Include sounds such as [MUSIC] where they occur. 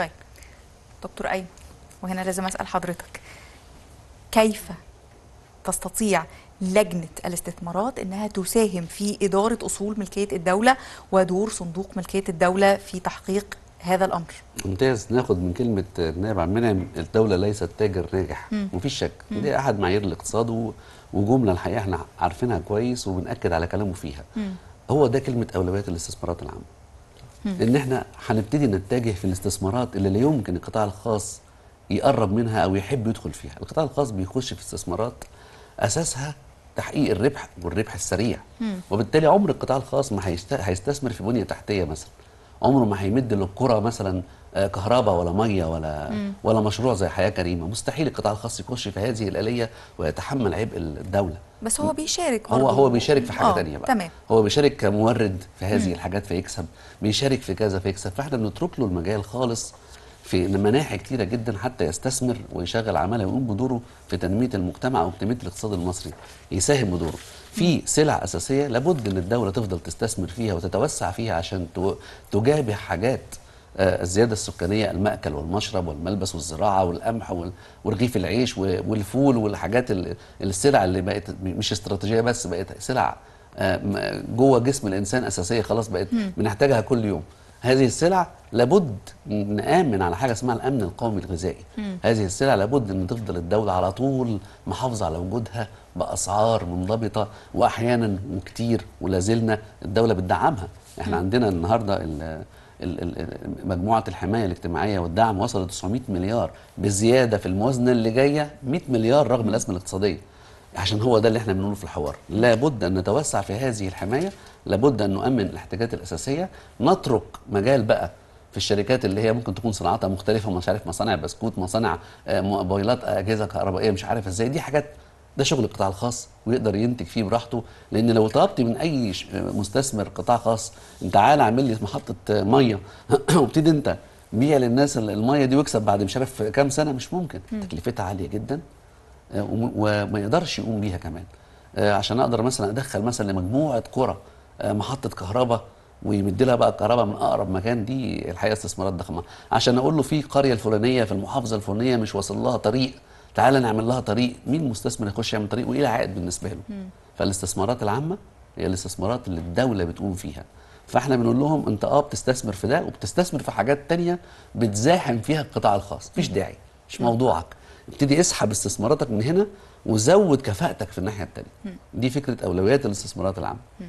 طيب دكتور أيمن وهنا لازم أسأل حضرتك كيف تستطيع لجنة الاستثمارات أنها تساهم في إدارة أصول ملكية الدولة ودور صندوق ملكية الدولة في تحقيق هذا الأمر ممتاز ناخد من كلمة النائب عن منعم الدولة ليست تاجر ناجح مم. مفيش شك مم. دي أحد معايير الاقتصاد وجملة الحقيقة احنا عارفينها كويس وبنأكد على كلامه فيها مم. هو ده كلمة أولويات الاستثمارات العامة ان احنا هنبتدي نتجه في الاستثمارات اللي لا يمكن القطاع الخاص يقرب منها او يحب يدخل فيها القطاع الخاص بيخش في استثمارات اساسها تحقيق الربح والربح السريع وبالتالي عمر القطاع الخاص ما هيستثمر في بنيه تحتيه مثلا عمره ما هيمد للكره مثلا آه، كهرباء ولا ميه ولا ولا مشروع زي حياه كريمه مستحيل القطاع الخاص يخش في هذه الاليه ويتحمل عبء الدوله بس هو بيشارك هو هو بيشارك في حاجه ثانيه آه، بقى تمام. هو بيشارك كمورد في هذه مم. الحاجات فيكسب بيشارك في كذا فيكسب فاحنا بنترك له المجال خالص في مناحي كتيره جدا حتى يستثمر ويشغل عماله ويقوم بدوره في تنميه المجتمع وتنميه الاقتصاد المصري يساهم بدوره في سلع اساسيه لابد ان الدوله تفضل تستثمر فيها وتتوسع فيها عشان تجابه حاجات آه، الزياده السكانيه الماكل والمشرب والملبس والزراعه والقمح ورغيف العيش والفول والحاجات السلع اللي بقت مش استراتيجيه بس بقت سلع آه، جوه جسم الانسان اساسيه خلاص بقت بنحتاجها كل يوم هذه السلع لابد نامن على حاجه اسمها الامن القومي الغذائي هذه السلع لابد ان تفضل الدوله على طول محافظه على وجودها باسعار منضبطه واحيانا وكتير ولا زلنا الدوله بتدعمها احنا مم. عندنا النهارده مجموعه الحمايه الاجتماعيه والدعم وصلت 900 مليار بزياده في الموازنه اللي جايه 100 مليار رغم الازمه الاقتصاديه عشان هو ده اللي احنا بنقوله في الحوار لابد ان نتوسع في هذه الحمايه لابد ان نؤمن الاحتياجات الاساسيه نترك مجال بقى في الشركات اللي هي ممكن تكون صناعاتها مختلفه مش عارف مصانع بسكوت مصانع آه، موبايلات آه، اجهزه كهربائيه مش عارف ازاي دي حاجات ده شغل القطاع الخاص ويقدر ينتج فيه براحته لان لو طلبت من اي مستثمر قطاع خاص انت تعالى اعمل لي محطه آه، ميه [CLEARS THROAT] وابتدي انت بيع للناس الميه دي ويكسب بعد مش عارف كام سنه مش ممكن تكلفتها عاليه جدا آه، وما يقدرش يقوم بيها كمان آه، عشان اقدر مثلا ادخل مثلا لمجموعه قرى آه، محطه كهرباء ويمد لها بقى الكهرباء من اقرب مكان دي الحقيقه استثمارات ضخمه عشان اقول له في قريه الفلانيه في المحافظه الفلانيه مش واصل لها طريق تعال نعمل لها طريق مين المستثمر يخش يعمل طريق وايه العائد بالنسبه له فالاستثمارات العامه هي الاستثمارات اللي الدوله بتقوم فيها فاحنا بنقول لهم انت اه بتستثمر في ده وبتستثمر في حاجات تانية بتزاحم فيها القطاع الخاص مفيش داعي مش موضوعك ابتدي اسحب استثماراتك من هنا وزود كفاءتك في الناحيه الثانيه دي فكره اولويات الاستثمارات العامه